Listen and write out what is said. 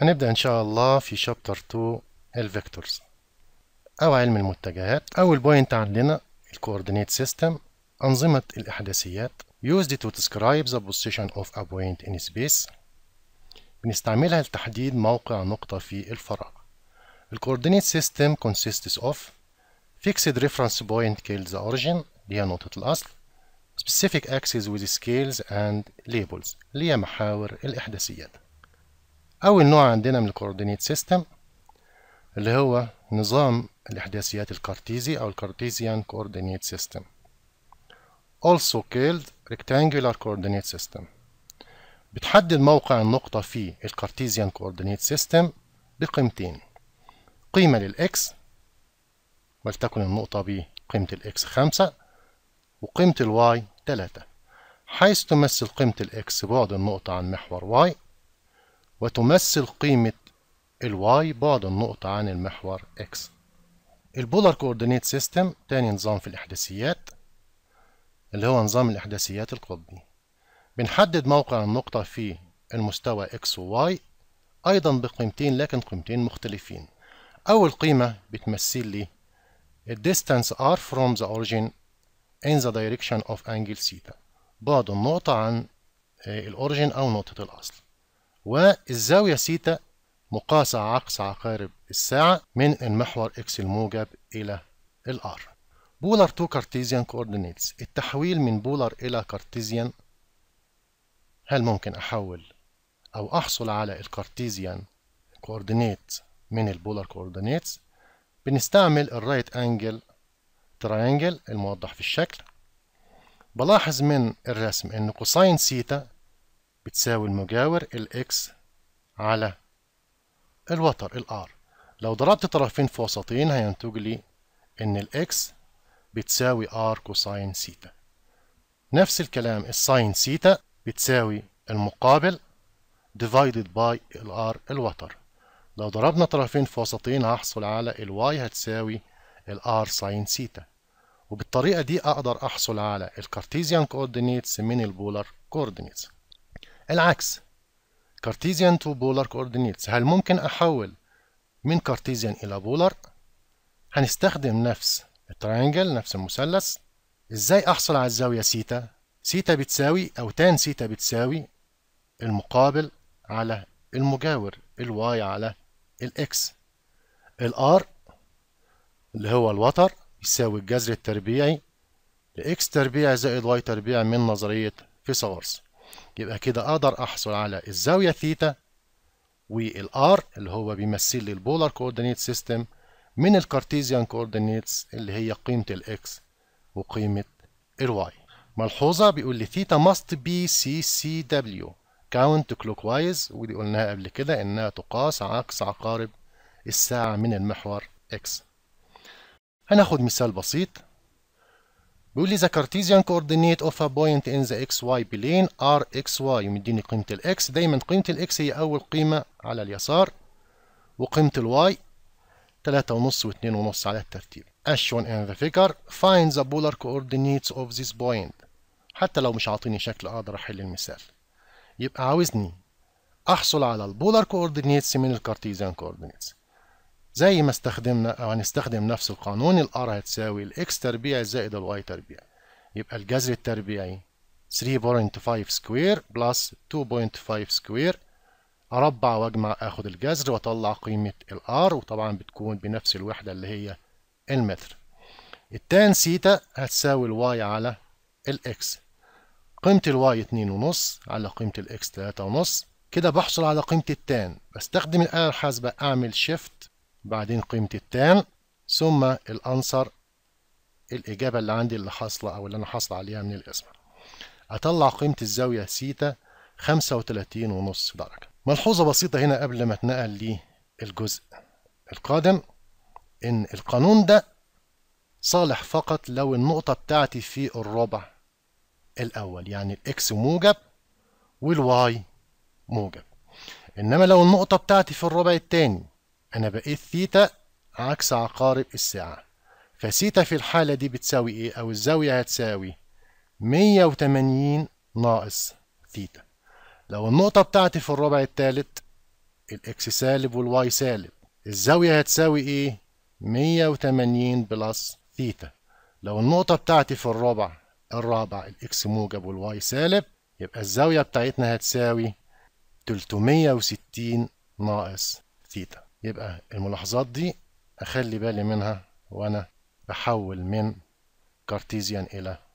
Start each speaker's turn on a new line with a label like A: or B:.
A: هنبدأ إن شاء الله في شابتر 2 الفيكتورز أو علم المتجهات أول بوينت عندنا الكوردينيت سيستم أنظمة الإحداثيات used to describe the position of a point in space بنستعملها لتحديد موقع نقطة في الفراغ الكوردينيت سيستم consists of fixed reference point kills the origin اللي هي نقطة الأصل specific axes with scales and labels اللي هي محاور الإحداثيات أول نوع عندنا من الكوردينيت سيستم اللي هو نظام الإحداثيات الكارتيزي أو الكارتيزيان كوردينيت سيستم also called rectangular coordinate system بتحدد موقع النقطة في الكارتيزيان كوردينيت سيستم بقيمتين قيمة للإكس ولتكن النقطة ب قيمة الإكس خمسة وقيمة الواي تلاتة حيث تمثل قيمة الإكس بعد النقطة عن محور واي وتمثل قيمة الواي بعد النقطة عن المحور X البولار كوردينيت سيستم تاني نظام في الإحداثيات اللي هو نظام الإحداثيات القطبي بنحدد موقع النقطة في المستوى x و y أيضا بقيمتين لكن قيمتين مختلفين أول قيمة بتمثل لي distance r from the origin in the direction of angle theta بعد النقطة عن الأوريجين أو نقطة الأصل والزاوية سيتا مقاسة عكس عقارب الساعة من المحور إكس الموجب إلى الآر بولر تو كارتيزيان كوردينيتس التحويل من بولر إلى كارتيزيان هل ممكن أحول أو أحصل على الكارتيزيان كوردينيت من البولر كوردينيتس بنستعمل الرايت أنجل تراينجل الموضح في الشكل بلاحظ من الرسم إن كوساين سيتا بتساوي المجاور الإكس على الوتر الآر لو ضربت طرفين في وسطين هينتج لي إن الإكس بتساوي آر كوساين سيتا نفس الكلام الساين سيتا بتساوي المقابل divided by الآر الوتر لو ضربنا طرفين في وسطين هحصل على الواي هتساوي الآر ساين سيتا وبالطريقة دي أقدر أحصل على الكارتيزيان كوردينيتس من البولر كوردينيتس العكس كارتيزيان تو بولر كوردينيتس هل ممكن أحول من كارتيزيان إلى بولر؟ هنستخدم نفس الترينجل نفس المثلث إزاي أحصل على الزاوية سيتا؟ سيتا بتساوي أو تان سيتا بتساوي المقابل على المجاور الواي على الإكس الآر اللي هو الوتر يساوي الجذر التربيعي لإكس تربيع زائد واي تربيع من نظرية فيثاغورس يبقى كده اقدر احصل على الزاويه ثيتا والار اللي هو بيمثل لي البولار كوردينيت سيستم من الكارتيزيان كوردينيتس اللي هي قيمه الاكس وقيمه الواي ملحوظه بيقول لي ثيتا ماست بي سي سي دبليو كاونت كلوك وايز ودي قلناها قبل كده انها تقاس عكس عقارب الساعه من المحور اكس هناخد مثال بسيط بيقول لي the Cartesian coordinate of a point in the xy plane اكس xy ومديني قيمة الاكس دايما قيمة الاكس هي أول قيمة على اليسار وقيمة الواي تلاتة ونص واتنين ونص على الترتيب as shown in the figure find the polar coordinates of this point حتى لو مش عاطيني شكل أقدر أحل المثال يبقى عاوزني أحصل على البولار كوردينيتس من الكارتيزيان coordinates زي ما استخدمنا أو هنستخدم نفس القانون الار هتساوي الإكس تربيع زائد الواي تربيع يبقى الجذر التربيعي 3.5 سكوير بلس 2.5 سكوير أربع وأجمع آخد الجذر وأطلع قيمة الآر وطبعا بتكون بنفس الوحدة اللي هي المتر التان سيتا هتساوي الواي على الإكس قيمة الواي اتنين ونص على قيمة الإكس تلاتة ونص كده بحصل على قيمة التان بستخدم الآلة الحاسبة أعمل شيفت بعدين قيمة التان ثم الأنسر الإجابة اللي عندي اللي حاصلة أو اللي أنا حاصل عليها من القسمة أطلع قيمة الزاوية سيتا وتلاتين ونص درجة ملحوظة بسيطة هنا قبل ما اتنقل للجزء القادم إن القانون ده صالح فقط لو النقطة بتاعتي في الربع الأول يعني الإكس موجب والواي موجب إنما لو النقطة بتاعتي في الربع التاني أنا بقيت ثيتا عكس عقارب الساعة فثيتا في الحالة دي بتساوي إيه أو الزاوية هتساوي 180 ناقص ثيتا لو النقطة بتاعتي في الربع الثالث الإكس سالب والواي سالب الزاوية هتساوي إيه 180 بلس ثيتا لو النقطة بتاعتي في الربع الرابع الإكس موجب والواي سالب يبقى الزاوية بتاعتنا هتساوي 360 ناقص ثيتا يبقى الملاحظات دي أخلي بالي منها وأنا بحول من كارتيزيان إلى